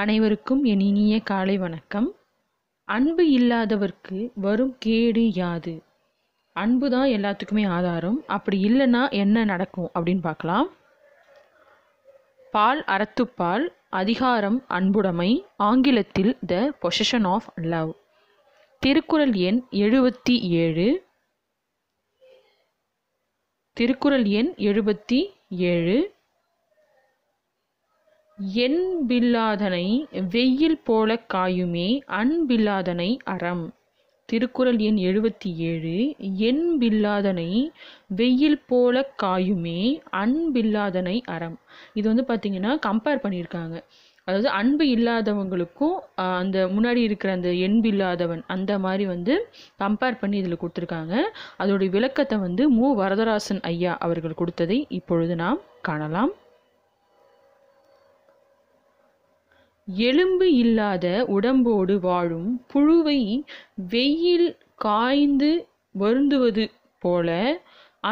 அனைவருக்கும் என் இனிய காலை வணக்கம் அன்பு இல்லாதவர்க்கு வரும் கேடு யாது அன்பு தான் எல்லாத்துக்குமே ஆதாரம் அப்படி இல்லைன்னா என்ன நடக்கும் அப்படின்னு பார்க்கலாம் பால் அறத்துப்பால் அதிகாரம் அன்புடைமை ஆங்கிலத்தில் the possession of love Thirukkural எண் எழுபத்தி ஏழு திருக்குறள் எண் எழுபத்தி ஏழு என்பில்லாதனை வெயில் போல காயுமே அன்பில்லாதனை அறம் திருக்குறள் எண் எழுபத்தி ஏழு என்பில்லாதனை வெயில் போல காயுமே அன்பில்லாதனை அறம் இது வந்து பார்த்திங்கன்னா கம்பேர் பண்ணியிருக்காங்க அதாவது அன்பு இல்லாதவங்களுக்கும் அந்த முன்னாடி இருக்கிற அந்த எண்பில்லாதவன் அந்த மாதிரி வந்து கம்பேர் பண்ணி இதில் கொடுத்துருக்காங்க அதோடைய விளக்கத்தை வந்து மு வரதராசன் ஐயா அவர்கள் கொடுத்ததை இப்பொழுது நாம் காணலாம் எலும்பு இல்லாத உடம்போடு வாழும் புழுவை வெயில் காய்ந்து வருந்துவது போல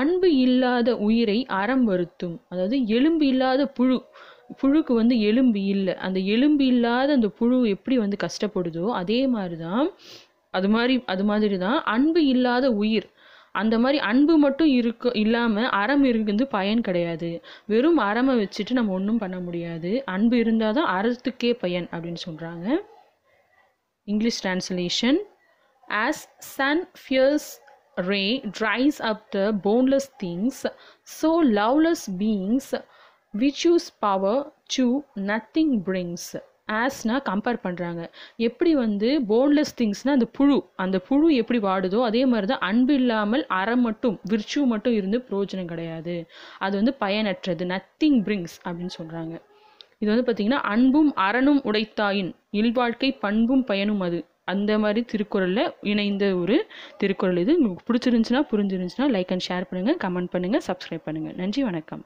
அன்பு இல்லாத உயிரை அறம் வருத்தும் அதாவது எலும்பு இல்லாத புழு புழுக்கு வந்து எலும்பு இல்லை அந்த எலும்பு இல்லாத அந்த புழு எப்படி வந்து கஷ்டப்படுதோ அதே மாதிரி தான் அது மாதிரி அது மாதிரி தான் அன்பு இல்லாத உயிர் அந்த மாதிரி அன்பு மட்டும் இருக்கு இல்லாமல் அறம் இருந்து பயன் கிடையாது வெறும் அறமை வச்சுட்டு நம்ம ஒன்றும் பண்ண முடியாது அன்பு இருந்தால் தான் அறத்துக்கே பயன் அப்படின்னு சொல்கிறாங்க English translation as sun fierce ray dries up the boneless things so loveless beings விச் யூஸ் பவர் டு நத்திங் பிரிங்ஸ் ஆஸ்னா கம்பேர் பண்ணுறாங்க எப்படி வந்து போன்லெஸ் திங்ஸ்னால் அந்த புழு அந்த புழு எப்படி வாடுதோ அதே மாதிரி தான் அன்பு இல்லாமல் அறம் மட்டும் விர்ச்சு மட்டும் இருந்து பிரயோஜனம் கிடையாது அது வந்து பயனற்றது நத்திங் பிரிங்ஸ் அப்படின்னு சொல்கிறாங்க இது வந்து பார்த்திங்கன்னா அன்பும் அறனும் உடைத்தாயின் இல்வாழ்க்கை பண்பும் பயனும் அது அந்த மாதிரி திருக்குறளில் இணைந்த ஒரு திருக்குறள் இது உங்களுக்கு பிடிச்சிருந்துச்சுன்னா புரிஞ்சிருந்துச்சுன்னா லைக் அண்ட் ஷேர் பண்ணுங்கள் கமெண்ட் பண்ணுங்கள் சப்ஸ்கிரைப் பண்ணுங்கள் நன்றி வணக்கம்